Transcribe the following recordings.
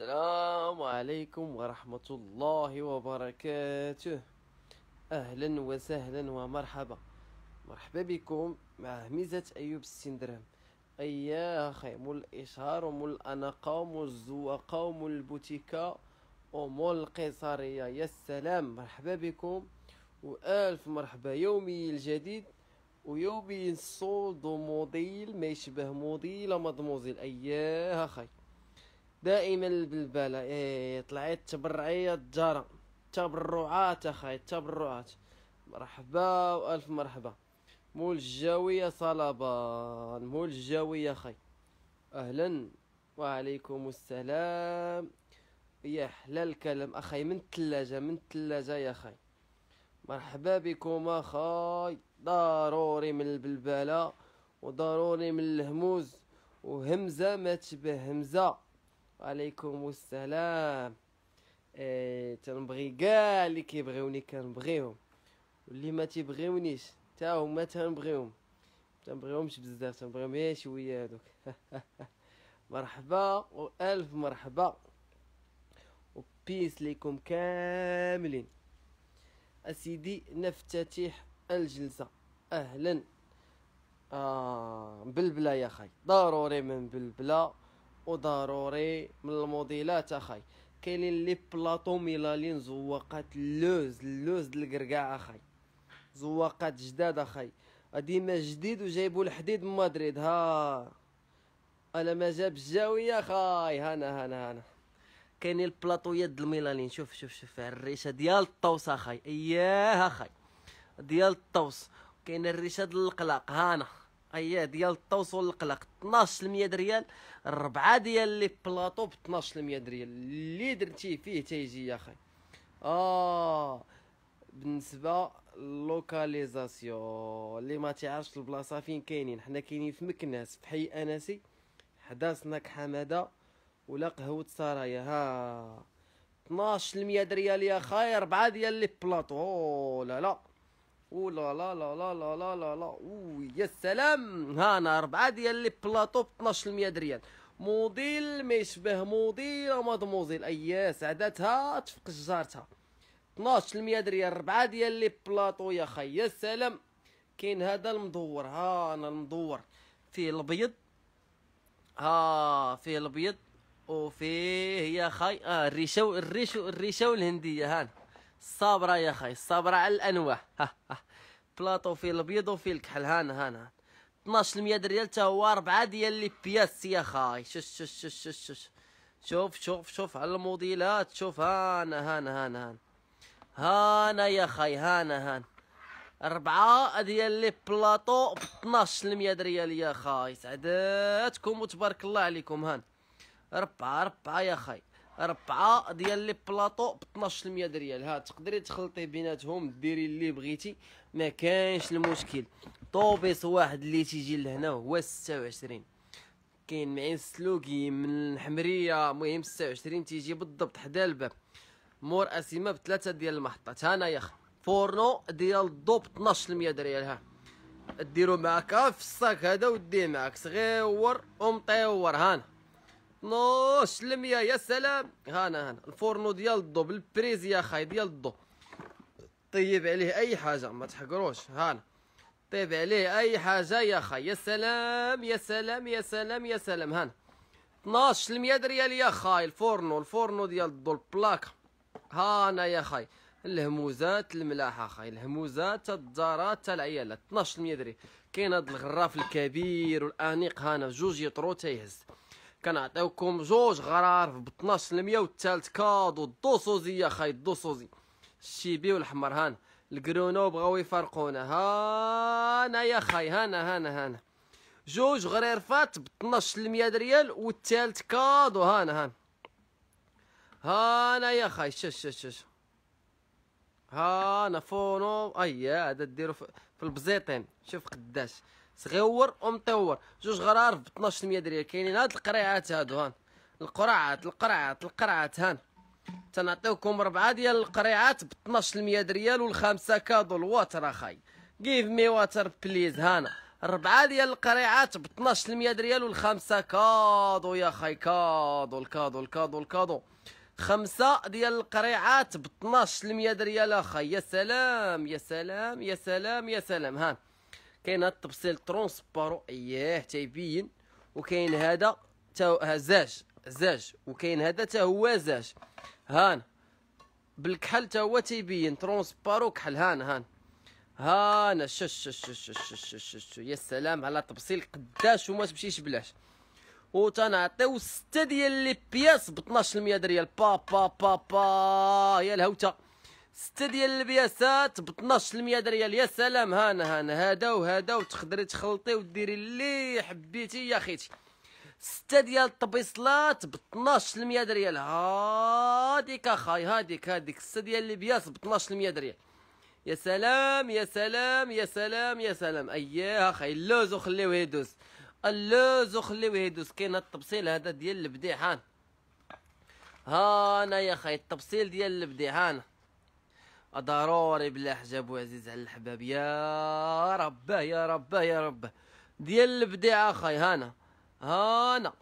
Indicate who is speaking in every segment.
Speaker 1: السلام عليكم ورحمة الله وبركاته أهلا وسهلا ومرحبا مرحبا بكم مع ميزة أيوب السندرام أيا أخي مول الإشهار ومول الأناقة ومول الزواقة ومول البوتيكة ومول القيصرية يا السلام مرحبا بكم وألف مرحبا يومي الجديد ويومي نصود موديل ما يشبه موديل مدموزيل أيا أخي دائما البلبله ايه طلعت تبرعيه الدارة تبرعات اخاي تبرعات مرحبا والف مرحبا مول الجاوية صلبا مول الجاوية أخي اهلا وعليكم السلام يا حلا الكلام اخاي من الثلاجه من الثلاجه يا أخي مرحبا بكم اخاي ضروري من البلبله وضروري من الهموز وهمزه ما تشبه همزه وعليكم السلام ايه تنبغي كاع اللي كيبغيوني كنبغيهم واللي ما تيبغيونيش تا هما تنبغيهم تنبغيهمش بزاف تنبغيهم غير شويه هادوك مرحبا والف مرحبا وبيس ليكم كاملين اسيدي نفتتح الجلسه اهلا آه بلبله يا خي ضروري من بلبله وضروري من الموديلات اخاي كاينين لي بلاطو ميلالين زواقات اللوز اللوز القرقاع اخاي زواقات جداد اخاي ديما جديد وجايبو الحديد من مدريد ها انا ما جاب الجاوية خاي هانا هانا هانا كاينين البلاطو يد الميلالين شوف شوف شوف الريشه ديال الطوس اخاي اياه اخاي ديال الطوس كاين الريشه ديال القلاق هانا هي ديال التوصل القلق 12% ريال ربعه ديال لي بلاطو ب 12% ريال اللي درتي فيه تيجي يا اخي اه بالنسبه لوكاليزاسيون اللي ما تعرفش البلاصه فين كاينين حنا كاينين في مكناس في حي انسي حدا سناك حماده ولا قهوه سرايا ها 12% ريال يا خاير ربعه ديال لي بلاطو لا لا او لا لا لا لا لا لا لا لا يا سلام هانا اربعه ديال لي بلاطو ب 1200 ريال موديل ما يشبه موديل مضموزيل ايا سعداتها تفق جارتها 1200 ريال ربعه ديال لي بلاطو يا خي يا سلام كاين هذا المدور ها انا المدور فيه الابيض ها فيه الابيض وفيه يا خي اه الريشه الريشه الريشه الهنديه هان صابره يا خاي صابره على الانواع ها ها بلاطو فيه الابيض وفيه الكحل هان هان 12% دريال حتى هو 4 ديال لي بياس يا خاي شوف شوف شوف شوف شوف شوف شوف شوف على الموديلات شوف هانا هانا هانا هانا هانا يا خاي هانا هانا أربعة ديال لي بلاطو ب 12% دريال يا خاي سعداتكم وتبارك الله عليكم هان ربعة ربعة يا خاي ربعه ديال لي بلاطو ب 12% ريال ها تقدري تخلطي بيناتهم ديري اللي بغيتي ما كاينش المشكل طوبيس واحد اللي تيجي لهنا هو 26 كاين معين سلوكي من الحمريه المهم 26 تيجي بالضبط حدا الباب مور اسيما بثلاثه ديال المحطات هنايا فورنو ديال الضو ب 12% ريال ها ديرو معاك في الصاك هذا وديه معاك صغير ومطيور هانا نو سلم يا سلام هانا هانا الفورنو ديال الضو بالبريز يا خاي ديال الضو طيب عليه اي حاجه ما تحقروش هانا طيب عليه اي حاجه يا خاي يا سلام يا سلام يا سلام يا سلام هانا 12 المية ريال يا خاي الفورنو الفورنو ديال الضو البلاك هانا يا خاي الهموزات الملاحه خاي الهموزات الدارات العيالة 12 المية دريال كاين هاد الغراف الكبير والانيق هانا جوج يطرو تيهز كنعطيوكم جوج غرار ب 12 المية والثالث كادو يا خاي الدوسوزي الشيبي هان الكرونو بغاو يفرقونا هانا يا خاي هانا هانا هانا جوج غرير فات ب 12 المية ريال والثالث كادو هانا هانا هانا يا خاي شش شش شش هانا فونو ايا هذا ديرو في البزيطين شوف قداش صغيور ومطور جوج غرار ب 12% درهم كاينين هاد القريعات هادو هان القرعات القرعات القرعات هان تنعطيوكم ربعه ديال القريعات ب 12% ريال والخمسه كادو الواتر اخاي جيف مي واتر بليز هانا ربعه ديال القريعات ب 12% ريال والخمسه كادو يا خاي كادو الكادو الكادو الكادو, الكادو. خمسه ديال القريعات ب 12% ريال اخا يا سلام يا سلام يا سلام يا سلام ها كاين هاد التبصيل ترونسبارو اييه تيبين وكاين هذا تا زاج زاج وكاين هذا تا هو زاج هان بالكحل تا هو تيبين ترونسبارو كحل هان هان هان شش شش شش شش شش يا سلام على التبصيل قداش وما تمشيش بلاش وتنعطيو 6 ديال لي بياس ب 12% ريال با با با با يا الهوته 6 ديال البياسات ب 12% ريال يا سلام هان هان هذا وهذا وتقدري تخلطي وديري اللي حبيتي يا خيتي 6 ديال الطبيصلات ب 12% ريال هاديك اخاي هاديك هاديك 6 ديال البياس ب 12% ريال يا سلام يا سلام يا سلام يا سلام اييه اخاي اللوز وخليوه يدوز اللوز وخليوه يدوز كاين التبصيل هذا ديال البديعان هانا يا خي التبصيل ديال البديحان ضروري بلا حجاب وعزيز على الحباب يا رباه يا رباه يا رباه ديال البديع اخاي هانا هانا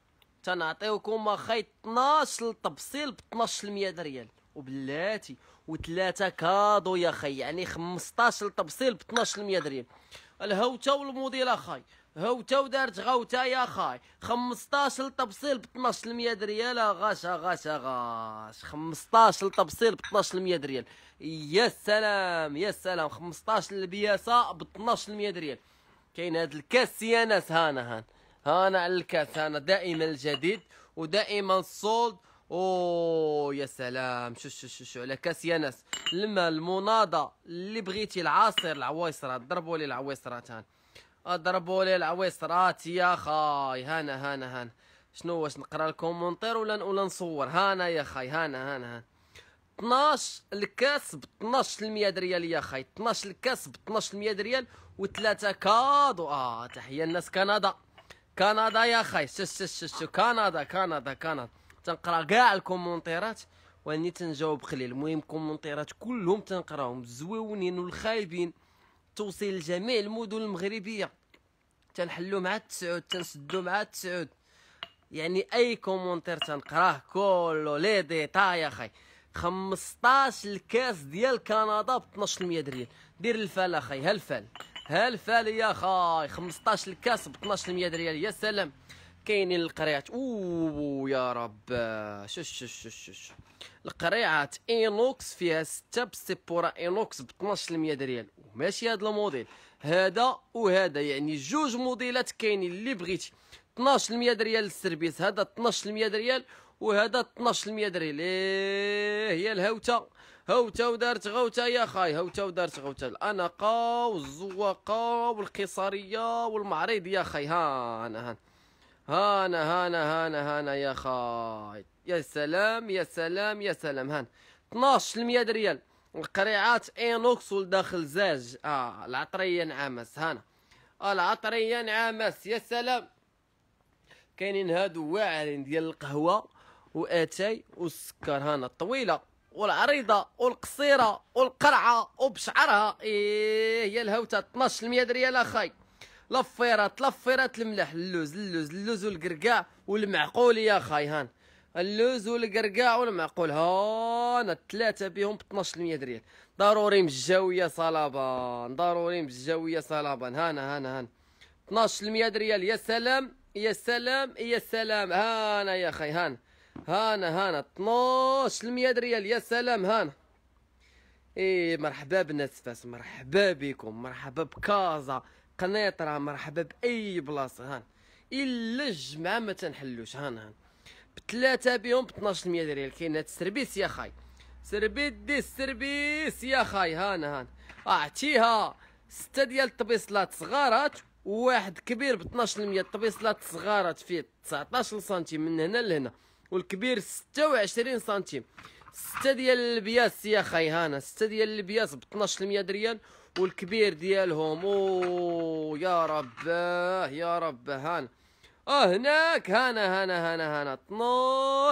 Speaker 1: تنعطيوكم اخي 12 تبصيل ب 12% ريال وبلاتي وثلاثه كادو يا خي يعني 15 تبصيل ب 12% ريال الهوته والموديل اخاي هوته ودارت غوته يا خاي 15 تبصيل ب 1200 ريال غاش غاش غاش 15 تبصيل ب 1200 ريال يا سلام يا سلام 15 البياسه ب 1200 ريال كاين هذا الكاس يا ناس هانا هان هانا على الكاس هانا دائما الجديد ودائما الصولد اوه يا سلام شو شو شو شو على كاس ناس لما المناضه اللي بغيتي العصير العويصرات ضربوا لي العويصرات هان اضربوا آه، لي العويصرات يا خاي هانا هانا هانا شنو واش نقرا الكومونتير ولا ولا نصور هانا يا خاي هانا هانا هانا 12 الكاس ب 12% ريال يا خاي 12 الكاس ب 12% ريال وثلاثة كادو اه تحيه الناس كندا كندا يا خاي شو شو شو كندا كندا كندا تنقرا كاع الكومونتيرات واني تنجاوب قليل المهم الكومونتيرات كلهم تنقراهم الزويونين والخايبين توصيل لجميع المدن المغربيه تنحلو مع التسعود تنسدو مع التسعود يعني اي كومونتير تنقراه كله لي ديتاي اخي 15 الكاس ديال كندا ب 1200 دريال دير الفال اخي هالفال هالفال يا خاي 15 الكاس ب 1200 ريال يا سلام كاينين القريعات اوه يا رب شش شش شش القريعات اينوكس فيها 6 بسيبورا اينوكس ب 12% ريال ماشي هذا الموديل هذا وهذا يعني جوج موديلات كاينين اللي بغيتي 12% ريال للسربيس هذا 12% ريال وهذا 12% ريال ايه هي الهوته هوته ودارت غوته يا خاي هوته ودارت غوته الانقه والزواقه والقيصريه والمعريض يا خاي ها انا ها هانا هانا هانا هانا يا خاي يا سلام يا سلام يا سلام هان 12 ريال القريعات اينوكس ولداخل زاج اه العطريه نعامس هانا آه العطريه نعامس يا سلام كاينين هادو واعرين ديال القهوه واتاي والسكر هانا الطويله والعريضه والقصيره والقرعه وبشعرها ايه يا الهوته 12 ريال اخاي لفيرات لفيرات الملح اللوز اللوز اللوز والقرقاع والمعقول يا خايهان اللوز والقرقاع والمعقول هانا الثلاثه بهم ب 12% ريال ضروري مجاويه صلابان ضروري مجاويه صلابان هانا هانا هانا 12% ريال يا سلام يا سلام يا سلام هانا يا خي هانا هانا هانا 12% ريال يا سلام هانا ايه مرحبا بناس فاس مرحبا بكم مرحبا بكازا قنيطره مرحبا باي بلاصه هان الا الجمعه ما تنحلوش هان هان بثلاثه بهم ب 12% ريال كاين هاد السربيس يا خاي سربيت دي السربيس يا خاي هان هان اعطيها سته ديال الطبيصلات صغارات وواحد كبير ب 12% الطبيصلات صغارات فيه 19 سنتيم من هنا لهنا والكبير 26 سنتيم سته ديال البياس يا خاي هانا سته ديال البياس ب 12% ريال والكبير ديالهم او يا رباه يا رب هان أه، هناك هانا هانا هانا هانا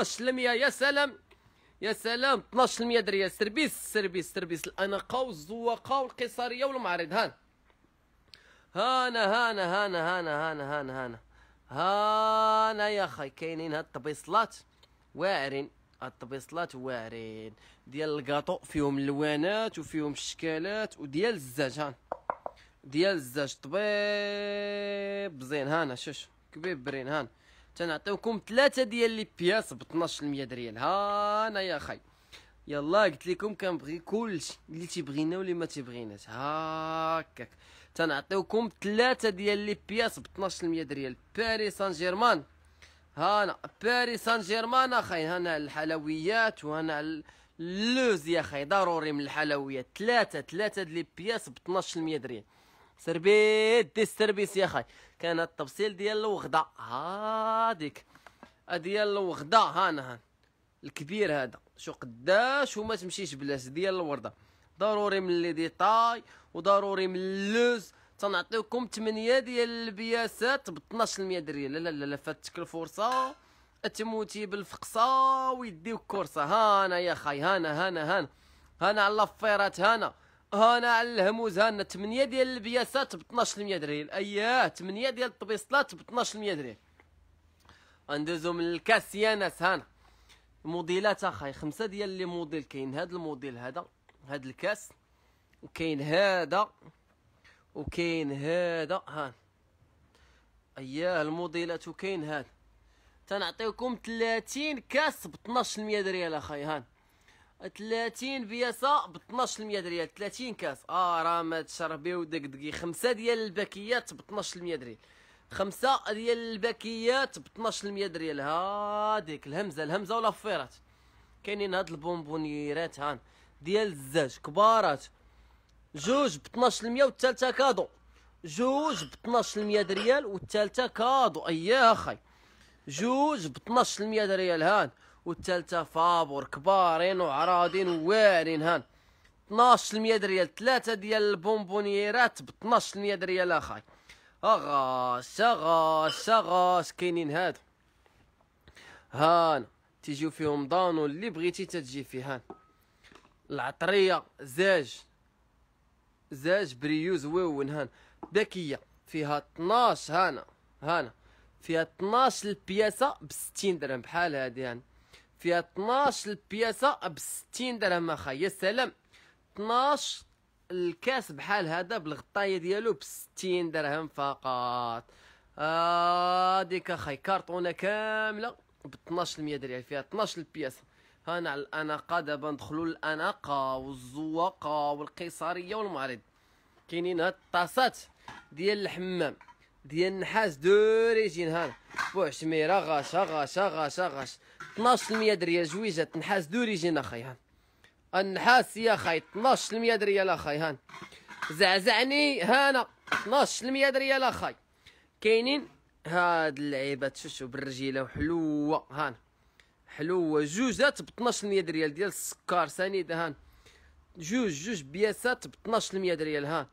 Speaker 1: 12% يا سلام يا سلام 12% دريه سربيس سربيس السربيس الاناقه والزواقه والقيصريه والمعرض هان هانا هانا هانا هانا هانا هانا هانا هانا يا خي كاينين هاد الطبيصلات واعرين الطبيصلات واعرين ديال الكاطو فيهم اللوانات وفيهم الشكالات وديال الزاج هان ديال الزاج طبيب زين هانا شوش كبيبرين هان تنعطيوكم ثلاثه ديال لي بياس ب 12% ريال هانا يا خي يلا قلت لكم كنبغي كلشي اللي تيبغينا واللي ما تيبغيناش هاكاك تنعطيوكم ثلاثه ديال لي بياس ب 12% ريال باريس سان جيرمان هنا باريس سان جيرمان اخي هنا على الحلويات وهنا على اللوز يا اخي ضروري من الحلويات ثلاثة ثلاثة لي بياس ب 12 المية ريال سربيت دي سربيس يا اخي كان التفصيل ديال الوغدة هاديك ديال الوغدة هانا هان الكبير هذا شو قداش وما تمشيش بلاش ديال الوردة ضروري من لي ديتاي وضروري من اللوز تنعطيوكم 8 ديال البياسات ب 12% دريه لا لا لا فاتك الفرصه تموتي بالفقصه ويديوك كورسه هانا يا خاي هانا هانا هانا هانا على الفيرات هانا هانا على الهموز هانا 8 ديال البياسات ب 12% دريه اياه 8 ديال الطبيصلات ب 12% دريه غندوزو من الكاس يا ناس هانا موديلات اخاي خمسه ديال لي موديل كاين هذا الموديل هذا هذا الكاس وكاين هذا وكاين هذا ها اياه الموديلات وكاين هذا تنعطيكم 30 كاس ب 12% ريال اخاي هان 30 بياسه ب 12% ريال 30 كاس اه راه ما تشربيو دقدقي خمسه ديال الباكيات ب 12% ريال خمسه ديال الباكيات ب 12% ريال هاديك الهمزه الهمزه ولا فيرات كاينين هاد البونبونيرات هان ديال الزاج كبارات جوج ب 12% والثالثه كادو جوج ب 12% ريال والثالثه كادو اي يا اخي جوج ب 12% ريال هان والثالثه فابور كبارين وعراضين وواعرين هان 12% ريال ثلاثه ديال البونبونيرات ب 12% ريال اخاي اغاس اغاس اغاس كاينين هاد هان تيجيو فيهم دانو اللي بغيتي تتجي فيه هان العطريه زاج زاج بريوز وون هان ذكيه فيها 12 هانا هانا فيها 12 البياسه ب 60 درهم بحال هادي هان فيها 12 البياسه ب 60 درهم اخا يا سلام 12 الكاس بحال هذا بالغطايه ديالو ب 60 درهم فقط هاديك آه اخاي كارطونه كامله ب 12% درهم فيها 12 البياسه هنا على الاناقه دابا ندخلوا للاناقه والزواقه والقيصريه والمعرض كاينين هاد الطاسات ديال الحمام ديال النحاس دوريجين هانا بوعشميره غاشا غاشا غاشا غاش 12% دريال جويجه نحاس دوريجين اخي هان النحاس يا خاي 12% دريال اخاي هان زعزعني هانا 12% دريال اخاي كاينين هاد اللعيبات شوشو بالرجيله وحلوه هان حلوه جوجات ب 12% ريال ديال السكر ثاني دهان جوج جوج بياسات ب 12% ريال ها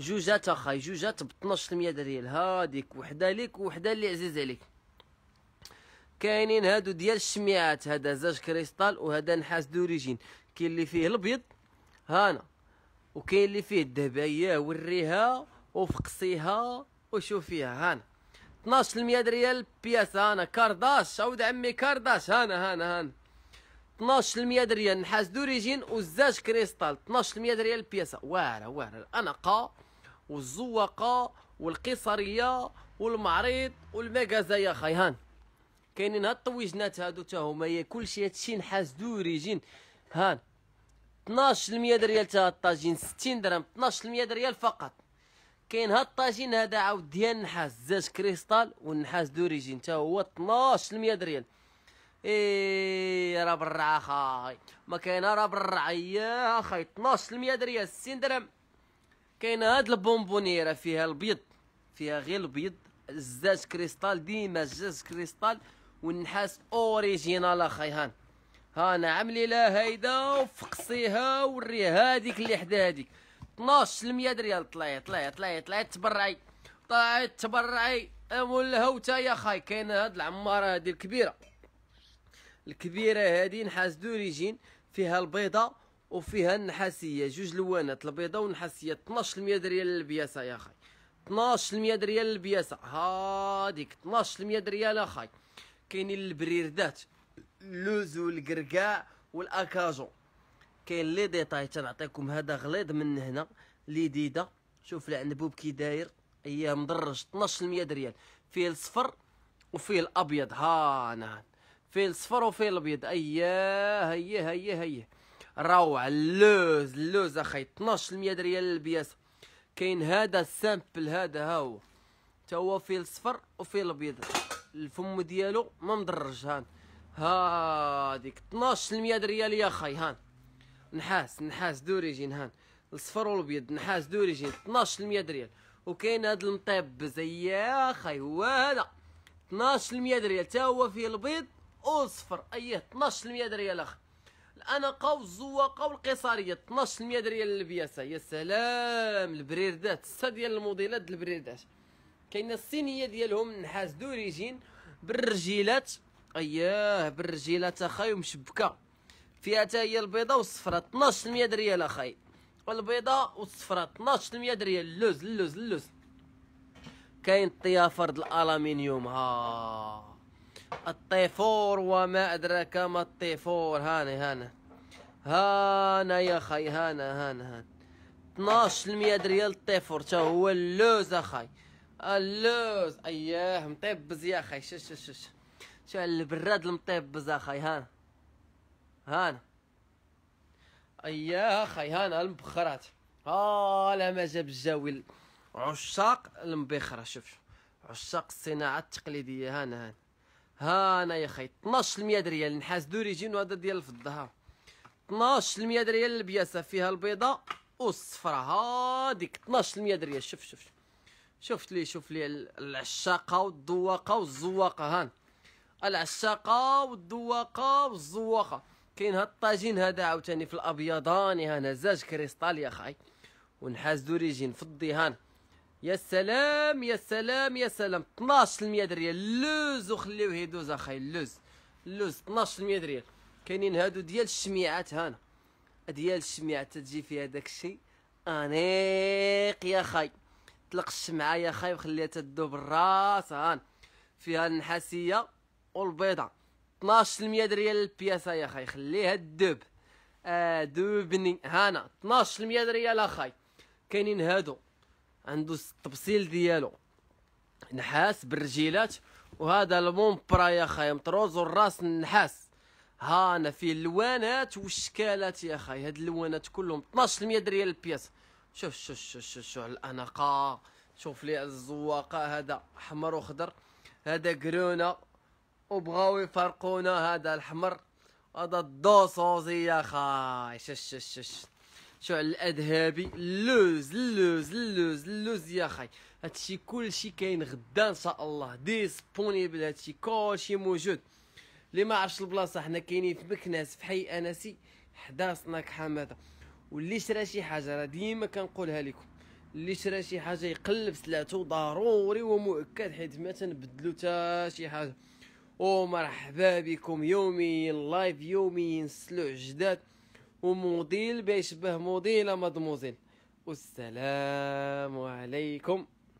Speaker 1: جوجات اخاي جوجات ب 12% ريال هاديك وحده ليك وحده اللي عزيز عليك كاينين هادو ديال الشميعات هذا زاج كريستال وهذا نحاس دوريجين كاين اللي فيه الابيض هانا وكاين اللي فيه الذهبيه وريها وفقصيها وشوفيها هانا 12% ريال بياسة انا كارداش عاود عمي كارداش هانا هانا هانا 12% ريال نحاس دوريجين وزاج كريستال 12% ريال بياسة واعرة واعرة الأنقة والزواقة والقيصرية والمعريض والمكازا يا خاي هان كاينين هاد الطويجنات هادو تا هما هي كلشي هادشي نحاس دوريجين هان 12% ريال تا الطاجين 60 درهم 12% ريال فقط كاين هاد الطاجين هذا عاود ديال النحاس زاج كريستال والنحاس دوريجين تا هو 12 دريال إييييي راه برا اخاي ما كاينه راه برا يا اخاي 12 المية دريال 60 درهم كاين هاد البونبونيره فيها البيض فيها غير البيض الزاج كريستال ديما الزاج كريستال والنحاس اوريجينال اخاي هان هانا عملي لها هيدا وفقصيها وريها هذيك اللي حدا هذيك 12 100 ريال طلعي طلعي طلعي طلعي تبرعي طلعي تبرعي مول الهوته يا خاي كاين هاد العمارة هادي الكبيرة الكبيرة هادي نحاس دوريجين فيها البيضة وفيها النحاسية جوج لوانات البيضة والنحاسية 12 100 ريال البياسة يا خاي 12 100 ريال البياسة هاديك 12 100 ريال اخاي كاينين البريردات لوز والقرقاع والاكاجو كاين لي ديتاي تنعطيكم هذا غليظ من هنا لذيذه شوف العنبوب كي داير اياه مدرج 12% دريال فيه الصفر وفيه الابيض ها نعم فيه الصفر وفيه الابيض اياه هيا هيا هيا روعه اللوز اللوز اخي 12% دريال البياس كاين هذا السامبل هذا ها هو تا هو فيه الصفر وفيه الابيض الفم ديالو ما مدرج هان هاديك 12% دريال يا خي هان نحاس نحاس دوري يجي نهان الصفر والابيض نحاس دوري يجي المية ريال وكاين هذا المطيب زي يا خي هو هذا 12% ريال تا هو فيه البيض وصفر اييه 12% ريال اخي الاناقه والزواقه والقيصريه 12% ريال البياسه يا سلام البريردات سته ديال الموديلات البريردات كاينه الصينيه ديالهم نحاس دوريجين بالرجيلات اياه بالرجيلات اخاي ومشبكه فيها حتى هي البيضه والصفراء 12% دريال اخاي البيضه والصفراء 12% دريال اللوز اللوز اللوز كاين الطيافر د الالومنيوم ها الطيفور وما ادراك ما الطيفور هاني هاني هانا يا خي هانا هانا هانا 12% ريال الطيفور تا هو اللوز اخاي اللوز اياه مطيبز يا خي شش شش شش شو البراد المطيبز اخاي هانا هانا يا خي هانا المبخرات اه لا ما جاب الجاويل عشاق المبخره شوف عشاق الصناعه التقليديه هانا هانا هانا يا خي 12% ريال نحاس دوريجين وهذا ديال الفضه ها 12% ريال البياسه فيها البيضه والصفرة هاديك 12% ريال شوف شوف شوف لي شوف لي العشاقه والذواقه والزواقه هان العشاقه والذواقه والزواقه كاين هاد الطاجين هذا عاوتاني في الابيضان هنا زاج كريستال يا خاي ونحاس دوريجين في الضيهان يا سلام يا سلام يا سلام 12% دريال اللوز وخليوه يدوز اخاي اللوز اللوز 12% دريال كاينين هادو ديال الشميعات هنا ديال الشميعات تجي فيها داك الشيء انيق يا خاي طلق الشمعه يا خاي وخليها تدوب الراس هان فيها النحاسيه والبيضه 12% ريال البياسه يا خاي خليها الدب آه دوبني هانا 12% ريال اخاي كاينين هادو عندو التبصيل ديالو نحاس بالرجيلات وهذا المومبرا يا خاي مطروز الراس النحاس هانا فيه اللوانات والشكالات يا خاي هاد اللوانات كلهم 12% ريال البياسه شوف شوف شوف شوف شوف الاناقه شوف لي الزواقه هذا احمر وخضر هذا كرونه وبغاو يفرقونا هذا الحمر هذا الدوسوزي يا خاي شش شش شش شو على الاذهبي اللوز اللوز اللوز اللوز يا خاي هادشي كلشي كاين غدا ان شاء الله ديسبونيبل هادشي كلشي موجود اللي ما عرفش البلاصه حنا كاينين في مكناس في حي انسي حدا سناك حماده واللي شرا شي حاجه راه ديما كنقولها لكم اللي شرا شي حاجه يقلب سلعته ضروري ومؤكد حيت ما تنبدلو حتى شي حاجه ومرحبا بكم يوميا لايف يوميا سلوع جداد وموديل بيشبه موديل مضموزيل والسلام عليكم